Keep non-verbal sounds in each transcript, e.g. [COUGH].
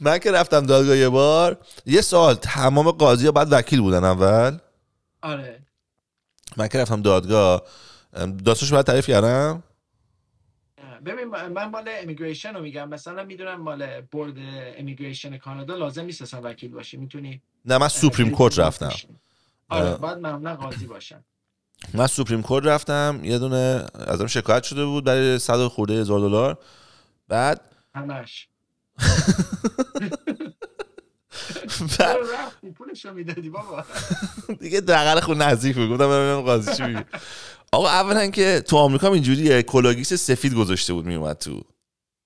من که رفتم دادگاه یه بار یه سال تمام قاضی ها بعد وکیل بودن اول آره من که رفتم دادگاه داستانش باید تعریف کردم ببین من مال امیگریشن رو میگم مثلا میدونم مال بورد امیگریشن کانادا لازم نیست اصلا وکیل باشی میتونی نه من سوپریم کورت رفتم آره باید معمولا قاضی باشم من سوپریم کورت رفتم یه دونه ازم شکایت شده بود برای صد خورده هزار دلار بعد همش بابا دیگه دقل خود نزدیک بود گفتم ببینم قاضی چی آقا اولا که تو آمریکا اینجوری کلاگیس سفید گذاشته بود میومد تو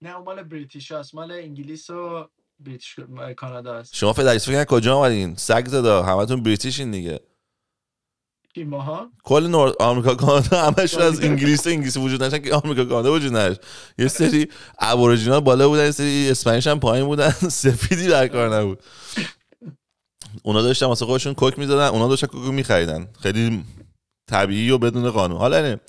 نه مال بریتیش هست مال انگلیس و بریتیش کانادا هست شما فدریس فکر کجا آمدین سگ زدا همتون بریتیشین دیگه کی کل نور آمریکا کانادا همش از انگلیس انگلیسی وجود نشن که آمریکا کانادا وجود نداشت یه سری ابوریجینال بالا بودن یه سری اسپانیش هم پایین بودن [LAUGHS] سفیدی در کار نبود اونا داشتن واسه خودشون کوک میزدن اونا داشتن کوک میخریدن خیلی طبیعی و بدون قانون حالا نه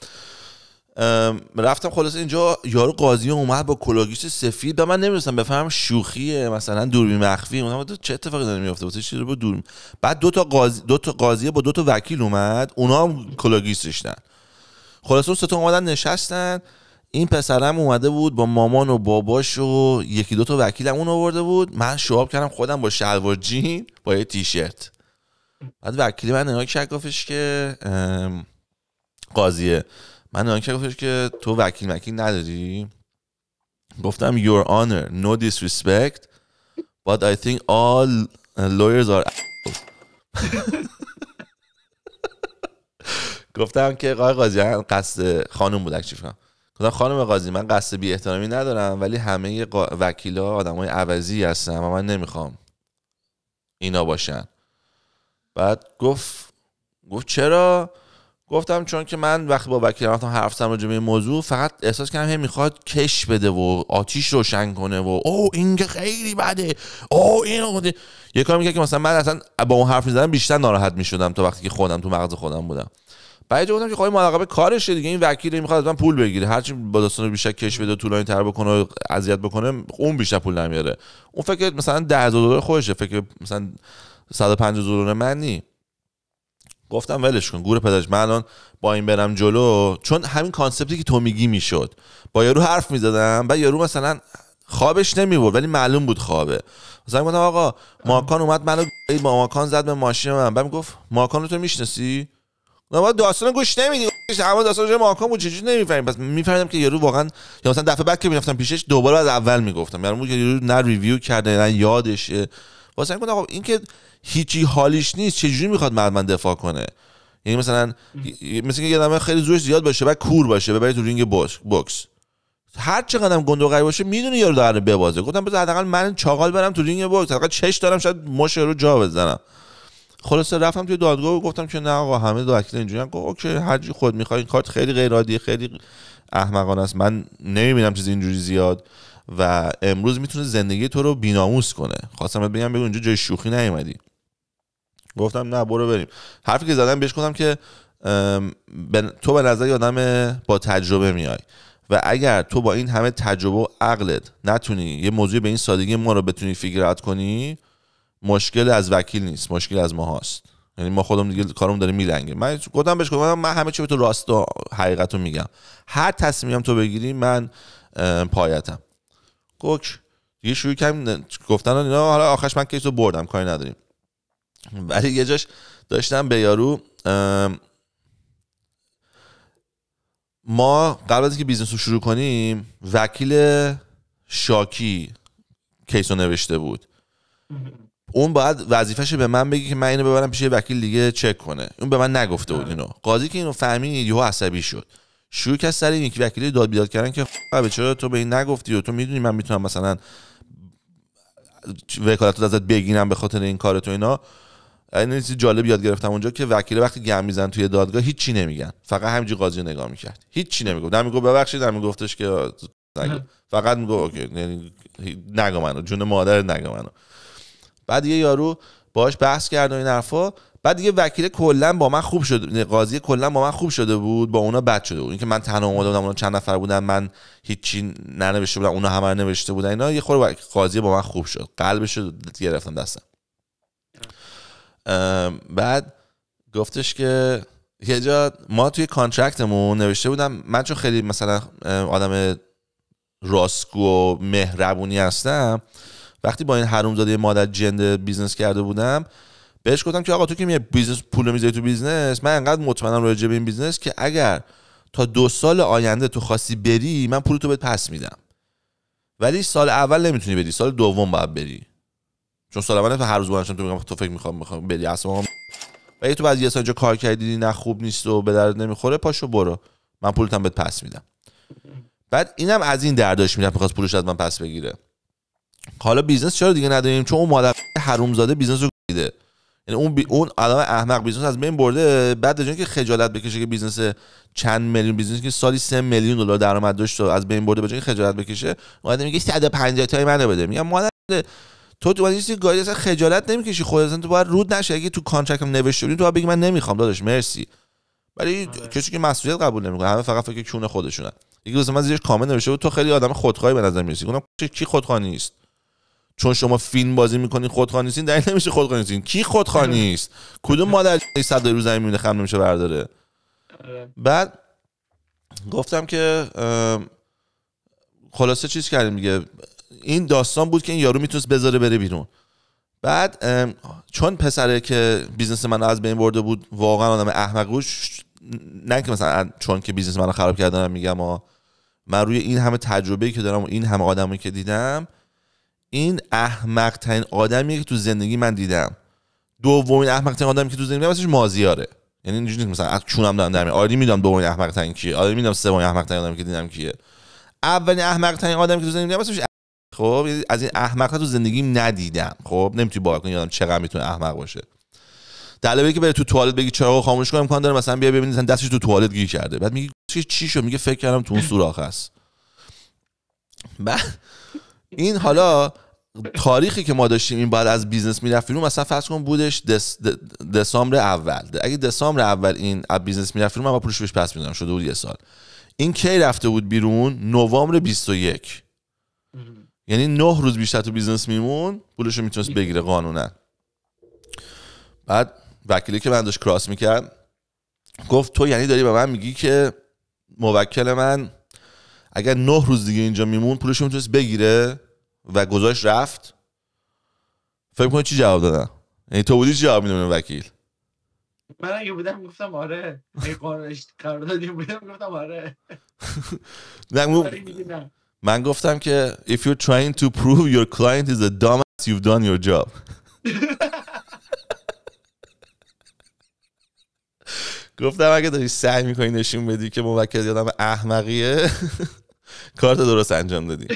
رفتم خلاص اینجا یارو قاضی اومد با کلاگیش سفید به من نمیدونستم بفهم شوخیه مثلا دوربین مخفی اونم چه اتفاقی داره میفته واسه چی با دور بعد دو تا قاضی دو تا قاضی با دو تا وکیل اومد اونا هم کلاگیس داشتن خلاص اون ستا اومدن نشستن این پسرم اومده بود با مامان و باباش و یکی دو تا وکیلم اون آورده بود من شواب کردم خودم با شلوار جین با یه تیشرت بعد وکیل من نگاه که قاضیه من که گفتش که تو وکیل وکیل نداری گفتم your honor no disrespect but I think all lawyers are [LAUGHS] گفتم که قای قاضی قصد خانم بود اکچیف کنم گفتم خانم قاضی من قصد بی احترامی ندارم ولی همه وکیلا آدم های عوضی هستن و من نمیخوام اینا باشن بعد گفت گفت چرا گفتم چون که من وقتی با وکیل رفتم حرف زدم راجع به این موضوع فقط احساس کردم هی میخواد کش بده و آتیش روشن کنه و او این که خیلی بده او این یه کاری که مثلا من اصلا با اون حرف میزدم بیشتر ناراحت میشدم تا وقتی که خودم تو مغز خودم بودم بعد گفتم که خواهی خب مراقبه کارشه دیگه این وکیل میخواد من پول بگیره هرچی با داستان بیشتر کش بده طولانی تر بکنه و اذیت بکنه اون بیشتر پول نمیاره اون فکر مثلا 10 دلار خودشه فکر مثلا 150 دلار من گفتم ولش کن گور پدرش من الان با این برم جلو چون همین کانسپتی که تو میگی میشد با یارو حرف میزدم و یارو مثلا خوابش نمیبرد ولی معلوم بود خوابه مثلا گفتم آقا ماکان اومد منو با ماکان زد به ماشین من بعد گفت ماکان رو تو میشناسی نه داستان گوش نمیدی اما داستان ماکان بود چجوری نمیفهمیم پس میفهمیدم که یارو واقعا یا مثلا دفعه بعد که میرفتم پیشش دوباره از اول میگفتم یارو یعنی بود که یارو نه ریویو کرده نه یادشه واسه آقا این که هیچی حالیش نیست چه جوری میخواد من دفاع کنه یعنی مثلا مثل که یه خیلی زورش زیاد باشه بعد کور باشه ببری تو رینگ بوکس هر چه قدم گندو و باشه میدونه یارو به ببازه گفتم بذار حداقل من چاغال برم تو رینگ بوکس حداقل چش دارم شاید مش رو جا بزنم خلاصه رفتم توی دادگاه و گفتم که نه آقا همه دو وکیل اینجوریان گفت اوکی هر خود میخوای این کارت خیلی غیر عادیه خیلی احمقانه است من نمیبینم چیز اینجوری زیاد و امروز میتونه زندگی تو رو بیناموس کنه خواستم بگم بگو اینجا جای شوخی نیومدی گفتم نه برو بریم حرفی که زدم بهش گفتم که تو به نظر آدم با تجربه میای و اگر تو با این همه تجربه و عقلت نتونی یه موضوع به این سادگی ما رو بتونی فیگرات کنی مشکل از وکیل نیست مشکل از ما هاست یعنی ما خودم دیگه کارم داره میلنگه من گفتم بهش گفتم من همه چی به تو راست و حقیقت میگم هر هم تو بگیری من پایتم گوش دیگه شروع کردیم گفتن اینا حالا آخرش من کیسو بردم کاری نداریم ولی یه جاش داشتم به یارو ما قبل از اینکه بیزنس رو شروع کنیم وکیل شاکی کیس رو نوشته بود اون باید وظیفهش به من بگی که من اینو ببرم پیش یه وکیل دیگه چک کنه اون به من نگفته بود آره. اینو قاضی که اینو فهمید یهو عصبی شد شروع کرد سر این که وکیلی داد بیداد کردن که خب چرا تو به این نگفتی و تو میدونی من میتونم مثلا وکالت ازت بگیرم به خاطر این کار تو اینا این یعنی چیز جالب یاد گرفتم اونجا که وکیل وقتی گم میزن توی دادگاه هیچی نمیگن فقط همینجوری قاضی رو نگاه میکرد هیچی نمیگفت نمیگو ببخشید نمیگفتش گفتش که نگو. فقط میگو اوکی یعنی نگا منو جون مادر نگو منو بعد یه یارو باهاش بحث کرد و این حرفا بعد دیگه وکیل کلا با من خوب شده یعنی قاضی کلا با من خوب شده بود با اونا بد شده بود اینکه من تنها اومده بودم اونا چند نفر بودن من هیچی ننوشته بودم اونا همه نوشته بودن اینا یه خورده قاضی با من خوب شد قلبش رو گرفتم دستم بعد گفتش که یه جا ما توی کانترکتمون نوشته بودم من چون خیلی مثلا آدم راسکو و مهربونی هستم وقتی با این حروم زاده مادر جند بیزنس کرده بودم بهش گفتم که آقا تو که می بیزنس پول میذاری تو بیزنس من انقدر مطمئنم راجع به این بیزنس که اگر تا دو سال آینده تو خواستی بری من پول تو بهت پس میدم ولی سال اول نمیتونی بری سال دوم باید بری چون سال تو هر روز تو میگم تو فکر میخوام میخوام بری اصلا و تو بعد یه سال اینجا کار کردی نه خوب نیست و به درد نمیخوره پاشو برو من پولتم بهت پس میدم بعد اینم از این درداش میاد میخواست پولش از من پس بگیره حالا بیزنس چرا دیگه نداریم چون اون مادر زاده بیزنس رو گیده یعنی اون بی... اون آدم احمق بیزنس از بین برده بعد از که خجالت بکشه که بیزنس چند میلیون بیزنس که سالی 3 میلیون دلار درآمد داشت و از بین برده به جای خجالت بکشه اومد میگه 150 تای منو بده میگم مادر تو تو این گاهی اصلا خجالت نمیکشی خودت تو باید رود نشه اگه تو کانترکت نوشته بودی تو باید بگی من نمیخوام داداش مرسی ولی آره. کسی که مسئولیت قبول نمیکنه همه فقط فکر کونه خودشونن یکی روز من زیرش کامنت نوشته بود تو خیلی آدم خودخواهی به نظر میرسی گفتم کی خودخواه نیست چون شما فیلم بازی میکنین خودخواه نیستین دلیل نمیشه خودخواه نیستین کی خودخواه آره. نیست کدوم مادر صد روز زمین میونه خم نمیشه برداره آره. بعد گفتم که خلاصه چیز کردیم دیگه این داستان بود که این یارو میتونست بذاره بره بیرون بعد چون پسره که بیزنس من از بین برده بود واقعا آدم احمقوش نه که مثلا چون که بیزنس من رو خراب کردنم میگم آه من روی این همه تجربه که دارم و این همه آدمی که دیدم این احمق ترین آدمیه که تو زندگی من دیدم دومین احمق ترین آدمی که تو زندگی من دیدم مازیاره یعنی اینجوری مثلا از چونم دارم در آدی آره، میدونم دومین احمق ترین کیه آدی آره، میدونم سومین احمق ترین آدمی که دیدم کیه اولین احمق ترین آدمی که تو زندگی من خب یعنی از این احمق تو زندگی ندیدم خب نمیتونی باور کنی یادم چقدر میتونه احمق باشه طلبه که بره تو توالت بگی چرا خاموش کن امکان داره مثلا بیا ببینید دستش تو توالت گیر کرده بعد میگه چی شو میگه فکر کردم تو اون سوراخ هست این حالا تاریخی که ما داشتیم این بعد از بیزنس میرفت بیرون مثلا فرض کن بودش دس دسامبر اول اگه دسامبر اول این از بیزنس میرفت بیرون من با پولش بهش پس میدادم شده بود یه سال این کی رفته بود بیرون نوامبر 21 یعنی نه روز بیشتر تو بیزنس میمون پولش رو میتونست بگیره قانونا بعد وکیلی که من داشت کراس میکرد گفت تو یعنی داری به من میگی که موکل من اگر نه روز دیگه اینجا میمون پولش رو میتونست بگیره و گذاشت رفت فکر کنی چی جواب دادم یعنی تو بودی چی جواب میدونه وکیل من اگه بودم گفتم آره قراردادی بودم گفتم آره نه من گفتم که if you're trying to prove your client is a dumbass you've done your job [LAUGHS] گفتم اگه داری سعی میکنی نشون بدی که موکل یادم احمقیه کارت درست انجام دادی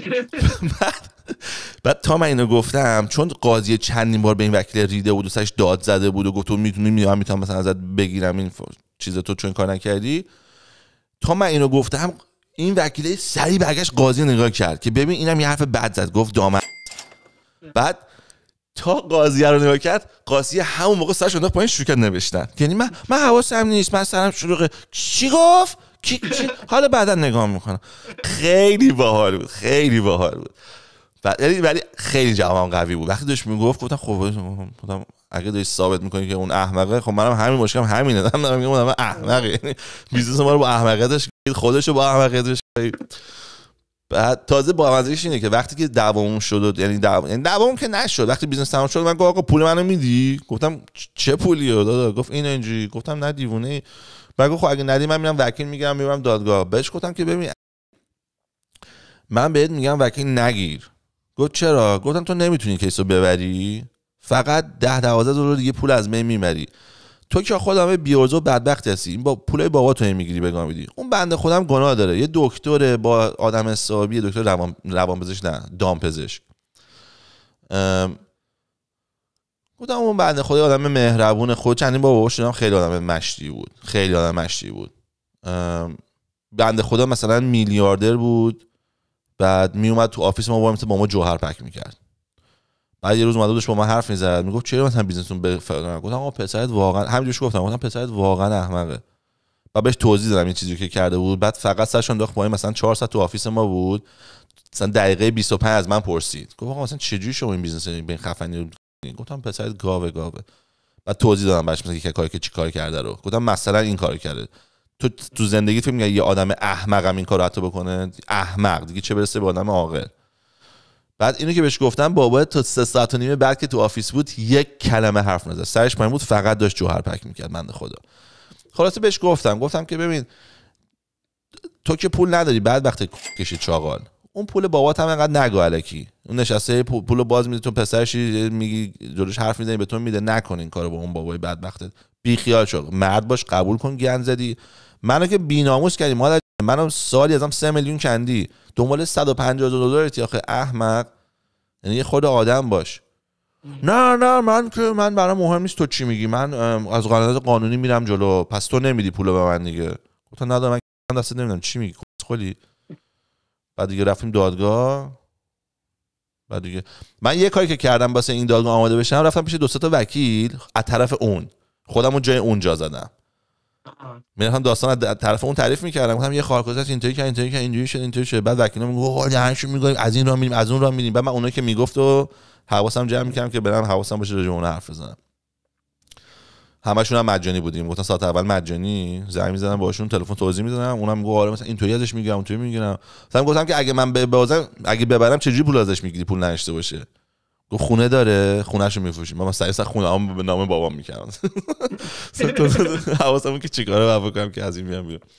بعد تا من اینو گفتم چون قاضی چندین بار به این وکیل ریده بود و سش داد زده بود و گفت تو میتونی میام میتونم مثلا ازت بگیرم این چیز تو چون کار نکردی تا من اینو گفتم این وکیله سری برگشت قاضی نگاه کرد که ببین اینم یه حرف بد زد گفت دامن بعد تا قاضی رو نگاه کرد قاضی همون موقع سرش انداخت پایین شروع کرد نوشتن یعنی من من حواسم نیست من سرم شلوغه چی گفت کی, حالا بعدا نگاه میکنم خیلی باحال بود خیلی باحال بود ولی یعنی- ولی خیلی جوان قوی بود وقتی داشت میگفت گفتم خب گفتم اگه داری ثابت میکنی که اون احمقه خب منم همین مشکلم همینه دارم میگم من احمقه یعنی بیزنس ما رو با داشت خودشو با قدرش بعد تازه با اینه که وقتی که دوام شد یعنی دوام یعنی که نشد وقتی بیزنس تمام شد من گفتم آقا پول منو میدی گفتم چه پولی دادا گفت این اینجوری گفتم نه دیوونه بعد گفت خب اگه ندی من میرم وکیل میگیرم میرم دادگاه بهش گفتم که ببین من بهت میگم وکیل نگیر گفت چرا گفتم تو نمیتونی کیسو ببری فقط ده دوازده دلار دیگه پول از من میبری تو که خودم و بدبخت هستی این با پولای بابا تو میگیری بگاه میدی اون بنده خودم گناه داره یه دکتر با آدم حسابی دکتر روان روانپزشک نه دامپزشک بودم اون بنده خود آدم مهربون خود چندین بابا شدم خیلی آدم مشتی بود خیلی آدم مشتی بود بنده خدا مثلا میلیاردر بود بعد میومد تو آفیس ما با با ما جوهر پک میکرد بعد یه روز اومد با من حرف میزد میگفت چرا مثلا بیزنسون به فلان گفتم آقا پسرت واقعا همینجوری گفتم گفتم پسرت واقعا احمقه و بهش توضیح دادم این چیزی که کرده بود بعد فقط سرش انداخت پایین مثلا 4 ساعت تو آفیس ما بود مثلا دقیقه 25 از من پرسید گفت آقا مثلا چجوری شما این بیزنس این بین خفنی گفتم پسرت گاوه گاوه بعد توضیح دادم بهش مثلا که کاری که چیکار کرده رو گفتم مثلا این کارو کرده تو تو زندگی فکر یه آدم احمقم این کارو حتی بکنه احمق دیگه چه برسه به آدم عاقل بعد اینو که بهش گفتم بابا تا سه ساعت و نیمه بعد که تو آفیس بود یک کلمه حرف نزد سرش پایین بود فقط داشت جوهر پک میکرد من خدا خلاصه بهش گفتم گفتم که ببین تو که پول نداری بعد وقت کشید چاقال اون پول بابات هم انقدر نگو الکی اون نشسته پول باز میده تو پسرش میگی جلوش حرف میزنی به تو میده نکنین این کارو با اون بابای بدبختت بی خیال شو مرد باش قبول کن گند زدی منو که بیناموس کردی مادر منو سالی ازم سه میلیون کندی دنبال 150 دلار آخه احمق یعنی خود آدم باش نه نه من که من برام مهم نیست تو چی میگی من از قرارداد قانونی میرم جلو پس تو نمیدی پولو به من دیگه تو نه من دست نمیدونم چی میگی خلی بعد دیگه رفتیم دادگاه بعد دیگه من یه کاری که کردم واسه این دادگاه آماده بشم رفتم پیش دو وکیل از طرف اون خودمو جای اونجا زدم من هم داستان از طرف اون تعریف میکردم هم یه خارکوزه است اینطوری که اینطوری که اینجوری شد اینطوری شد بعد وکیلا میگه آقا دهنشو میگیم از این راه میریم از اون رو میریم بعد من اونایی که میگفت و حواسم جمع میکردم که برم حواسم باشه راجع اون حرف بزنم همشون هم مجانی بودیم گفتم ساعت اول مجانی زنگ میزدم باشون تلفن توضیح میدادم اونم میگه آره مثلا اینطوری ازش میگم اونطوری میگیرم مثلا گفتم که اگه من به بازم اگه ببرم چه جوری پول ازش میگیری پول نشته باشه گفت خونه داره خونهشو میفروشیم من سریع سر خونه به نام بابام میکردم [LAUGHS] حواسمون که چیکاره بابا کنم که از این میام بیرون